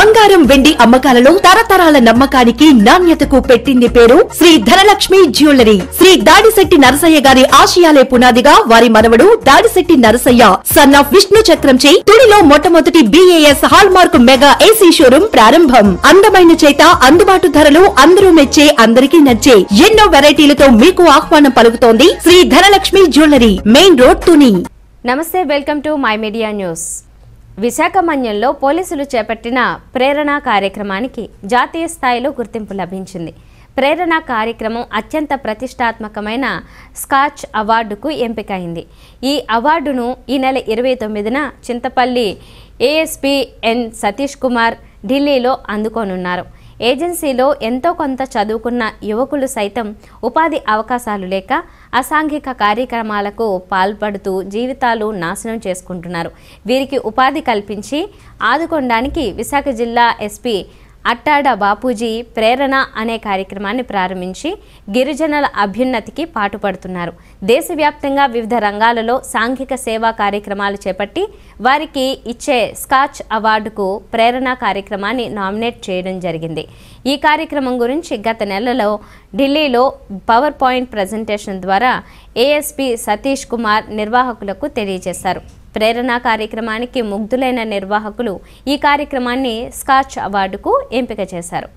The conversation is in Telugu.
బంగారం వెండి అమ్మకాలలో తరతరాల నమ్మకానికి నాణ్యతకు పెట్టింది పేరు శ్రీ ధనలక్ష్మి జ్యువెలరీ శ్రీ దాడిశెట్టి నరసయ్య గారి ఆశయాలే పునాదిగా వారి మనవడు దాడిశెట్టి నరసయ్య సన్ ఆఫ్ విష్ణు చక్రం చే తుడిలో మొట్టమొదటి BIS hallmark mega AC showroom ప్రారంభం అందమైన చేత అందుబాటు ధరలు అందరూ మెచ్చే అందరికీ నచ్చే ఎన్నో వెరైటీలతో మీకు ఆహ్వానం పలుకుతోంది Shri Dhanalakshmi jewellery main road Tuni నమస్తే welcome to my media news Visakha మన్యంలో పోలీసులు చేపట్టిన ప్రేరణ కార్యక్రమానికి జాతీయ స్థాయిలో గుర్తింపు లభించింది ప్రేరణ కార్యక్రమం అత్యంత ప్రతిష్టాత్మకమైన స్కాచ్ అవార్డుకు ఎంపికైంది ఈ అవార్డును ఈ నెల ఇరవై తొమ్మిదిన చింతపల్లి ఏఎస్పి ఎన్ సతీష్ కుమార్ ఢిల్లీలో అందుకోనున్నారు ఏజెన్సీలో ఎంతో కొంత చదువుకున్న యువకులు సైతం ఉపాధి అవకాశాలు లేక అసాంఘిక కార్యక్రమాలకు పాల్పడుతూ జీవితాలు నాశనం చేసుకుంటున్నారు వీరికి ఉపాధి కల్పించి ఆదుకోవడానికి విశాఖ జిల్లా ఎస్పీ అట్టాడ బాపూజీ ప్రేరణ అనే కార్యక్రమాన్ని ప్రారంభించి గిరిజనుల అభ్యున్నతికి పాటుపడుతున్నారు దేశవ్యాప్తంగా వివిధ రంగాలలో సాంఘిక సేవా కార్యక్రమాలు చేపట్టి వారికి ఇచ్చే స్కాచ్ అవార్డుకు ప్రేరణ కార్యక్రమాన్ని నామినేట్ చేయడం జరిగింది ఈ కార్యక్రమం గురించి గత నెలలో ఢిల్లీలో పవర్ పాయింట్ ప్రజెంటేషన్ ద్వారా ఏఎస్పి సతీష్ కుమార్ నిర్వాహకులకు తెలియజేశారు ప్రేరణ కార్యక్రమానికి ముగ్ధులైన నిర్వాహకులు ఈ కార్యక్రమాన్ని స్కాచ్ అవార్డుకు ఎంపిక చేశారు